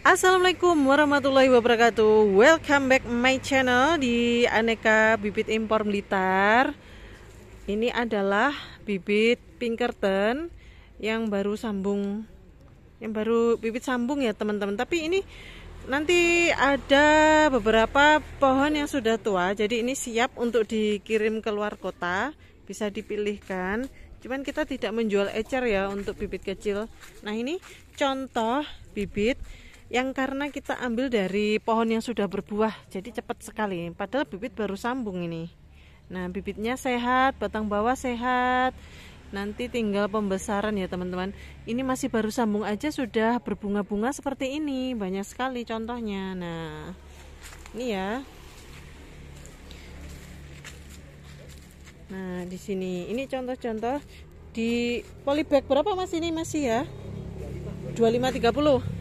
Assalamualaikum warahmatullahi wabarakatuh Welcome back my channel di aneka bibit impor Blitar Ini adalah bibit Pinkerton yang baru sambung Yang baru bibit sambung ya teman-teman Tapi ini nanti ada beberapa pohon yang sudah tua Jadi ini siap untuk dikirim ke luar kota Bisa dipilihkan Cuman kita tidak menjual ecer ya untuk bibit kecil Nah ini contoh bibit yang karena kita ambil dari pohon yang sudah berbuah jadi cepat sekali padahal bibit baru sambung ini nah bibitnya sehat batang bawah sehat nanti tinggal pembesaran ya teman-teman ini masih baru sambung aja sudah berbunga-bunga seperti ini banyak sekali contohnya nah ini ya nah di sini ini contoh-contoh di polybag berapa mas ini masih ya 2530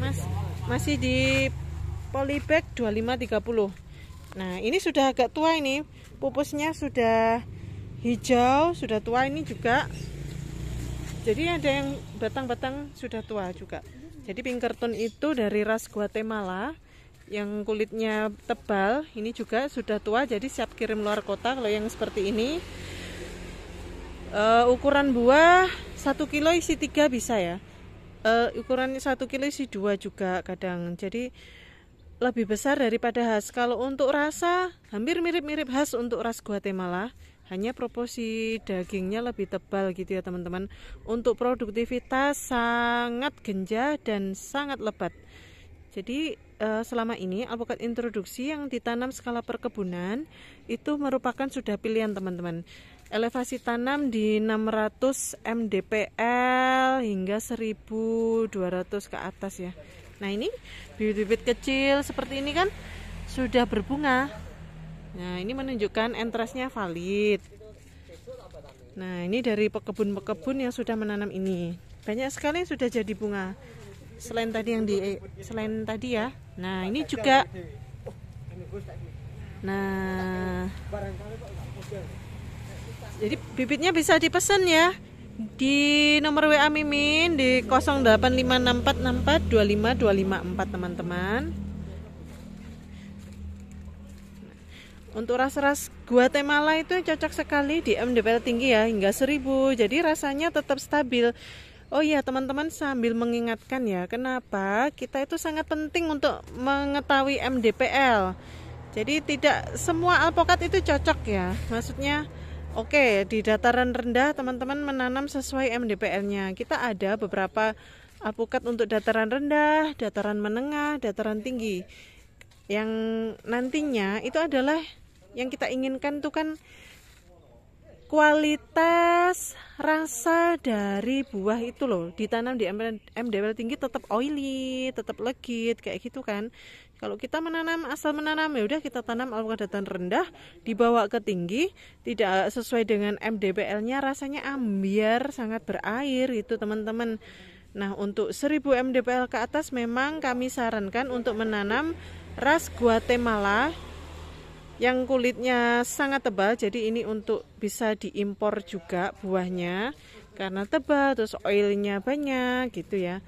Mas, masih di polybag 2530. Nah, ini sudah agak tua ini. Pupusnya sudah hijau, sudah tua ini juga. Jadi ada yang batang-batang sudah tua juga. Jadi pinkerton itu dari ras Guatemala yang kulitnya tebal ini juga sudah tua jadi siap kirim luar kota kalau yang seperti ini uh, ukuran buah 1 kilo isi 3 bisa ya uh, ukuran satu kilo isi dua juga kadang jadi lebih besar daripada khas kalau untuk rasa hampir mirip-mirip khas untuk ras Guatemala hanya proporsi dagingnya lebih tebal gitu ya teman-teman untuk produktivitas sangat genjah dan sangat lebat jadi eh, selama ini alpukat introduksi yang ditanam skala perkebunan itu merupakan sudah pilihan teman-teman elevasi tanam di 600 mdpl seribu hingga 1200 ke atas ya nah ini bibit-bibit kecil seperti ini kan sudah berbunga nah ini menunjukkan entrasnya valid nah ini dari pekebun-pekebun yang sudah menanam ini banyak sekali yang sudah jadi bunga selain tadi yang di selain tadi ya nah ini juga nah jadi bibitnya bisa dipesan ya di nomor WA Mimin di 085646425254 teman-teman. Untuk ras-ras Guatemala itu cocok sekali di MDPL tinggi ya hingga 1000. Jadi rasanya tetap stabil. Oh iya teman-teman sambil mengingatkan ya kenapa kita itu sangat penting untuk mengetahui MDPL. Jadi tidak semua alpokat itu cocok ya. Maksudnya Oke, di dataran rendah teman-teman menanam sesuai mdpl nya Kita ada beberapa alpukat untuk dataran rendah, dataran menengah, dataran tinggi. Yang nantinya itu adalah yang kita inginkan tuh kan kualitas rasa dari buah itu loh ditanam di mdpl tinggi tetap oily, tetap legit kayak gitu kan. Kalau kita menanam asal menanam ya udah kita tanam keadaan rendah dibawa ke tinggi tidak sesuai dengan mdpl nya rasanya ambiar sangat berair itu teman-teman. Nah, untuk 1000 MDPL ke atas memang kami sarankan untuk menanam ras Guatemala yang kulitnya sangat tebal jadi ini untuk bisa diimpor juga buahnya karena tebal terus oilnya banyak gitu ya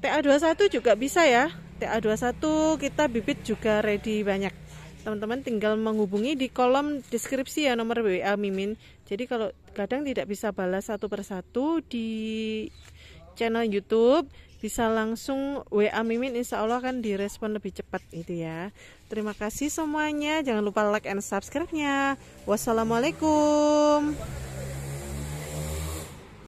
TA21 juga bisa ya TA21 kita bibit juga ready banyak teman-teman tinggal menghubungi di kolom deskripsi ya nomor WA Mimin jadi kalau kadang tidak bisa balas satu persatu di channel YouTube bisa langsung WA Mimin insya Allah akan direspon lebih cepat itu ya terima kasih semuanya jangan lupa like and subscribe nya wassalamualaikum